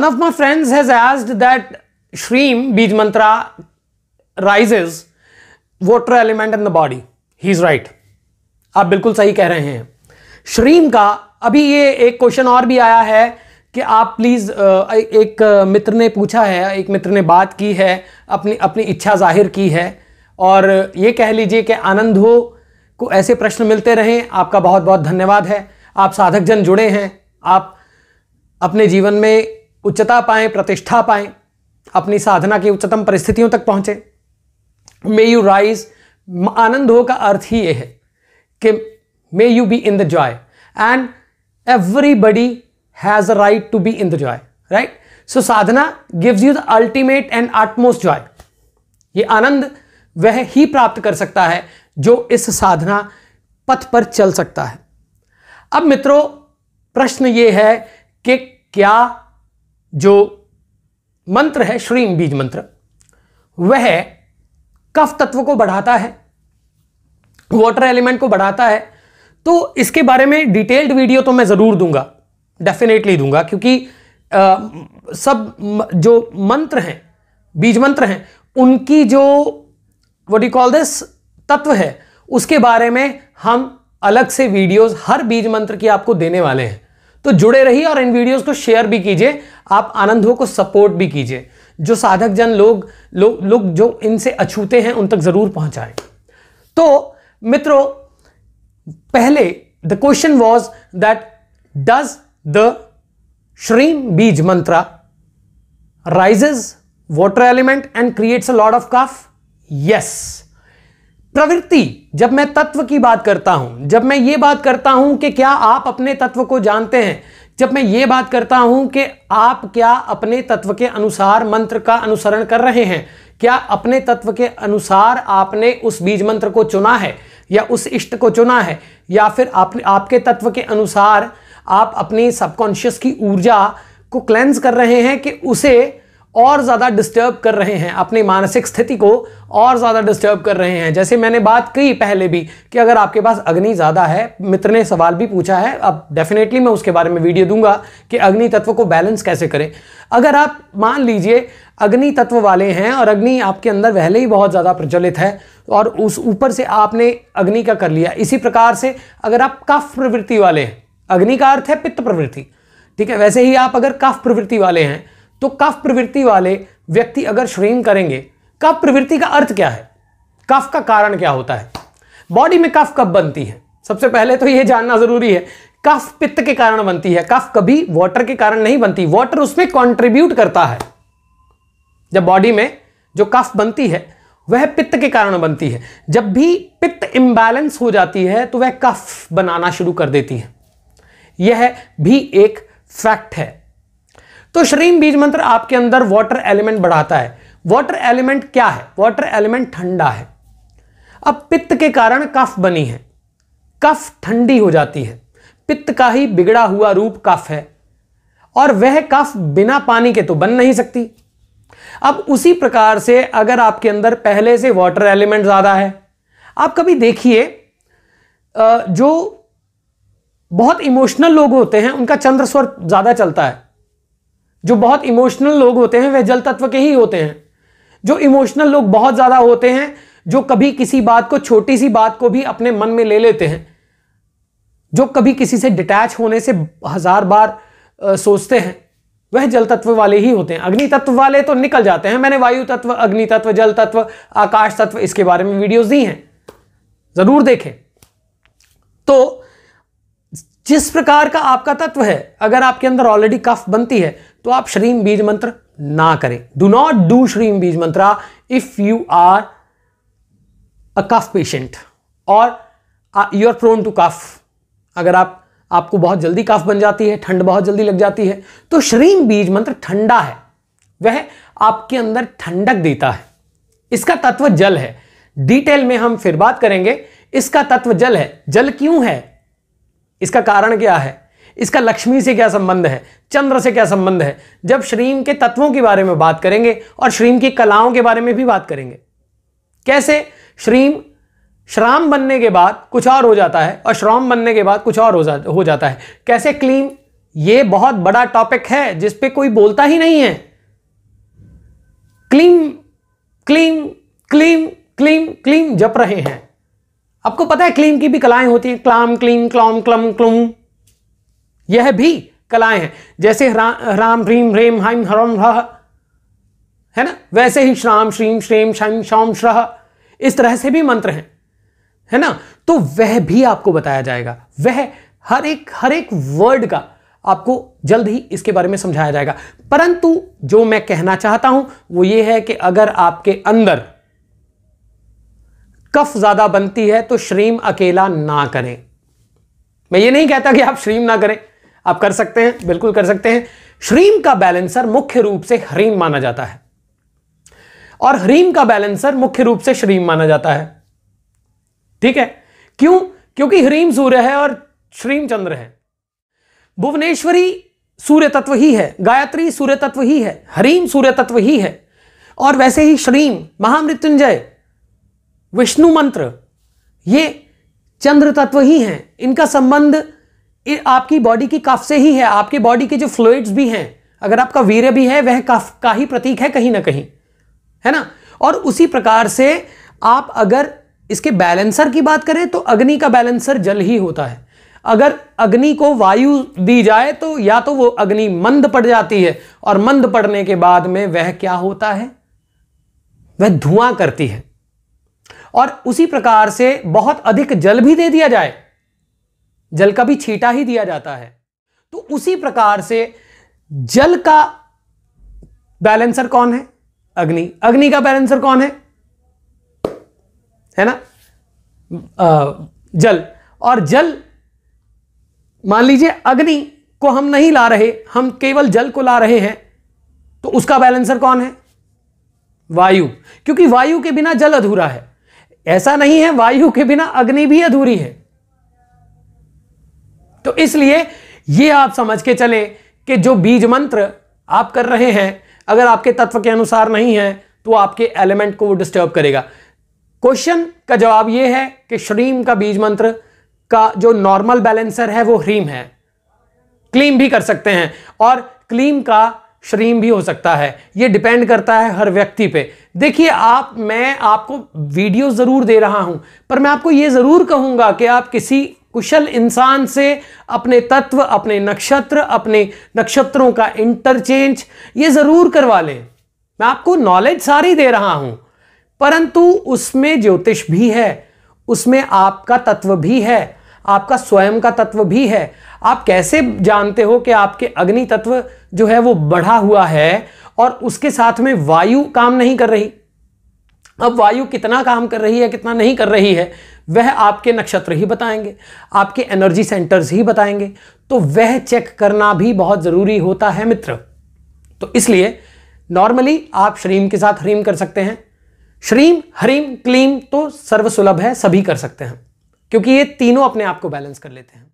of my friends has has that shreem beej mantra raises rises element in the body he is right आप बिल्कुल सही कह रहे हैं श्रीम का अभी ये एक क्वेश्चन और भी आया है कि आप प्लीज़ एक मित्र ने पूछा है एक मित्र ने बात की है अपनी अपनी इच्छा जाहिर की है और ये कह लीजिए कि आनंद हो को ऐसे प्रश्न मिलते रहें आपका बहुत बहुत धन्यवाद है आप साधक जन जुड़े हैं आप अपने जीवन में उच्चता पाएं प्रतिष्ठा पाएं अपनी साधना की उच्चतम परिस्थितियों तक पहुंचे मे यू राइज आनंद हो का अर्थ ही ये है कि may you be in the joy and everybody has a right to be in the joy right so sadhana gives you the ultimate and utmost joy ये आनंद वह ही प्राप्त कर सकता है जो इस साधना पथ पर चल सकता है अब मित्रों प्रश्न ये है कि क्या जो मंत्र है श्रीम बीज मंत्र वह कफ तत्व को बढ़ाता है वाटर एलिमेंट को बढ़ाता है तो इसके बारे में डिटेल्ड वीडियो तो मैं ज़रूर दूंगा डेफिनेटली दूंगा क्योंकि आ, सब जो मंत्र हैं बीज मंत्र हैं उनकी जो व्हाट यू कॉल दिस तत्व है उसके बारे में हम अलग से वीडियोस हर बीज मंत्र की आपको देने वाले हैं तो जुड़े रहिए और इन वीडियोस को शेयर भी कीजिए आप हो को सपोर्ट भी कीजिए जो साधक जन लोग लोग लो, जो इनसे अछूते हैं उन तक ज़रूर पहुंचाएं तो मित्रों पहले the question was that does the shreem beej mantra raises water element and creates a load of kapha yes प्रवृत्ति जब मैं तत्व की बात करता हूं जब मैं ये बात करता हूं कि क्या आप अपने तत्व को जानते हैं जब मैं ये बात करता हूं कि आप क्या अपने तत्व के अनुसार मंत्र का अनुसरण कर रहे हैं क्या अपने तत्व के अनुसार आपने उस बीज मंत्र को चुना है या उस इष्ट को चुना है या फिर आप, आपके तत्व के अनुसार आप अपनी सबकॉन्शियस की ऊर्जा को क्लेंस कर रहे हैं कि उसे और ज़्यादा डिस्टर्ब कर रहे हैं अपने मानसिक स्थिति को और ज़्यादा डिस्टर्ब कर रहे हैं जैसे मैंने बात की पहले भी कि अगर आपके पास अग्नि ज़्यादा है मित्र ने सवाल भी पूछा है अब डेफिनेटली मैं उसके बारे में वीडियो दूंगा कि अग्नि तत्व को बैलेंस कैसे करें अगर आप मान लीजिए अग्नि तत्व वाले हैं और अग्नि आपके अंदर पहले ही बहुत ज़्यादा प्रज्वलित है और उस ऊपर से आपने अग्नि का कर लिया इसी प्रकार से अगर आप कफ प्रवृत्ति वाले हैं अग्नि का अर्थ है पित्त प्रवृत्ति ठीक है वैसे ही आप अगर कफ प्रवृत्ति वाले हैं तो कफ प्रवृत्ति वाले व्यक्ति अगर श्रेम करेंगे कफ प्रवृत्ति का अर्थ क्या है कफ का कारण क्या होता है बॉडी में कफ कब बनती है सबसे पहले तो यह जानना जरूरी है कफ पित्त के कारण बनती है कफ कभी वाटर के कारण नहीं बनती वाटर उसमें कंट्रीब्यूट करता है जब बॉडी में जो कफ बनती है वह पित्त के कारण बनती है जब भी पित्त इंबैलेंस हो जाती है तो वह कफ बनाना शुरू कर देती है यह भी एक फैक्ट है तो श्रीम बीज मंत्र आपके अंदर वाटर एलिमेंट बढ़ाता है वाटर एलिमेंट क्या है वाटर एलिमेंट ठंडा है अब पित्त के कारण कफ बनी है कफ ठंडी हो जाती है पित्त का ही बिगड़ा हुआ रूप कफ है और वह कफ बिना पानी के तो बन नहीं सकती अब उसी प्रकार से अगर आपके अंदर पहले से वाटर एलिमेंट ज़्यादा है आप कभी देखिए जो बहुत इमोशनल लोग होते हैं उनका चंद्र स्वर ज़्यादा चलता है जो बहुत इमोशनल लोग होते हैं वह जल तत्व के ही होते हैं जो इमोशनल लोग बहुत ज़्यादा होते हैं जो कभी किसी बात को छोटी सी बात को भी अपने मन में ले लेते हैं जो कभी किसी से डिटैच होने से हज़ार बार आ, सोचते हैं वह जल तत्व वाले ही होते हैं अग्नि तत्व वाले तो निकल जाते हैं मैंने वायु तत्व अग्नि तत्व जल तत्व आकाश तत्व इसके बारे में वीडियोस दी हैं ज़रूर देखें तो जिस प्रकार का आपका तत्व है अगर आपके अंदर ऑलरेडी कफ बनती है तो आप श्रीम बीज मंत्र ना करें do not do shreem beej mantra if you are a cough patient और you are prone to cough अगर आप आपको बहुत जल्दी कफ बन जाती है ठंड बहुत जल्दी लग जाती है तो श्रीम बीज मंत्र ठंडा है वह आपके अंदर ठंडक देता है इसका तत्व जल है डिटेल में हम फिर बात करेंगे इसका तत्व जल है जल क्यों है इसका कारण क्या है इसका लक्ष्मी से क्या संबंध है चंद्र से क्या संबंध है जब श्रीम के तत्वों के बारे में बात करेंगे और श्रीम की कलाओं के बारे में भी बात करेंगे कैसे श्रीम श्राम बनने के बाद कुछ और हो जाता है और श्राम बनने के बाद कुछ और हो, जाता है कैसे क्लीम यह बहुत बड़ा टॉपिक है जिसपे कोई बोलता ही नहीं है क्लीम क्लीम क्लीम क्लीम क्लीम जप रहे हैं आपको पता है क्लीम की भी कलाएं होती हैं क्लाम क्लीम क्लॉम क्लम क्लूम यह भी कलाएं हैं जैसे रा, राम रीम रेम हाइम हरम रह है ना वैसे ही श्राम श्रीम श्रेम शम शाम श्रह इस तरह से भी मंत्र हैं है ना तो वह भी आपको बताया जाएगा वह हर एक हर एक वर्ड का आपको जल्द ही इसके बारे में समझाया जाएगा परंतु जो मैं कहना चाहता हूं वो ये है कि अगर आपके अंदर कफ ज्यादा बनती है तो श्रीम अकेला ना करें मैं ये नहीं कहता कि आप श्रीम ना करें आप कर सकते हैं बिल्कुल कर सकते हैं श्रीम का बैलेंसर मुख्य रूप से हरीम माना जाता है और हरीम का बैलेंसर मुख्य रूप से श्रीम माना जाता है ठीक है क्यों क्योंकि हरीम सूर्य है और श्रीम चंद्र है भुवनेश्वरी सूर्य तत्व ही है गायत्री सूर्य तत्व ही है हरीम सूर्य तत्व ही है और वैसे ही श्रीम महामृत्युंजय विष्णु मंत्र ये चंद्र तत्व ही हैं इनका संबंध आपकी बॉडी की कफ से ही है आपके बॉडी के जो फ्लूइड्स भी हैं अगर आपका वीर्य भी है वह कफ का ही प्रतीक है कहीं ना कहीं है ना और उसी प्रकार से आप अगर इसके बैलेंसर की बात करें तो अग्नि का बैलेंसर जल ही होता है अगर अग्नि को वायु दी जाए तो या तो वो अग्नि मंद पड़ जाती है और मंद पड़ने के बाद में वह क्या होता है वह धुआं करती है और उसी प्रकार से बहुत अधिक जल भी दे दिया जाए जल का भी छीटा ही दिया जाता है तो उसी प्रकार से जल का बैलेंसर कौन है अग्नि अग्नि का बैलेंसर कौन है है ना आ, जल और जल मान लीजिए अग्नि को हम नहीं ला रहे हम केवल जल को ला रहे हैं तो उसका बैलेंसर कौन है वायु क्योंकि वायु के बिना जल अधूरा है ऐसा नहीं है वायु के बिना अग्नि भी अधूरी है तो इसलिए यह आप समझ के चले कि जो बीज मंत्र आप कर रहे हैं अगर आपके तत्व के अनुसार नहीं है तो आपके एलिमेंट को वो डिस्टर्ब करेगा क्वेश्चन का जवाब यह है कि श्रीम का बीज मंत्र का जो नॉर्मल बैलेंसर है वो ह्रीम है क्लीम भी कर सकते हैं और क्लीम का श्रीम भी हो सकता है ये डिपेंड करता है हर व्यक्ति पे देखिए आप मैं आपको वीडियो ज़रूर दे रहा हूँ पर मैं आपको ये ज़रूर कहूँगा कि आप किसी कुशल इंसान से अपने तत्व अपने नक्षत्र अपने नक्षत्रों का इंटरचेंज ये ज़रूर करवा लें मैं आपको नॉलेज सारी दे रहा हूँ परंतु उसमें ज्योतिष भी है उसमें आपका तत्व भी है आपका स्वयं का तत्व भी है आप कैसे जानते हो कि आपके अग्नि तत्व जो है वो बढ़ा हुआ है और उसके साथ में वायु काम नहीं कर रही अब वायु कितना काम कर रही है कितना नहीं कर रही है वह आपके नक्षत्र ही बताएंगे आपके एनर्जी सेंटर्स ही बताएंगे तो वह चेक करना भी बहुत ज़रूरी होता है मित्र तो इसलिए नॉर्मली आप श्रीम के साथ ह्रीम कर सकते हैं श्रीम ह्रीम क्लीम तो सर्वसुलभ है सभी कर सकते हैं क्योंकि ये तीनों अपने आप को बैलेंस कर लेते हैं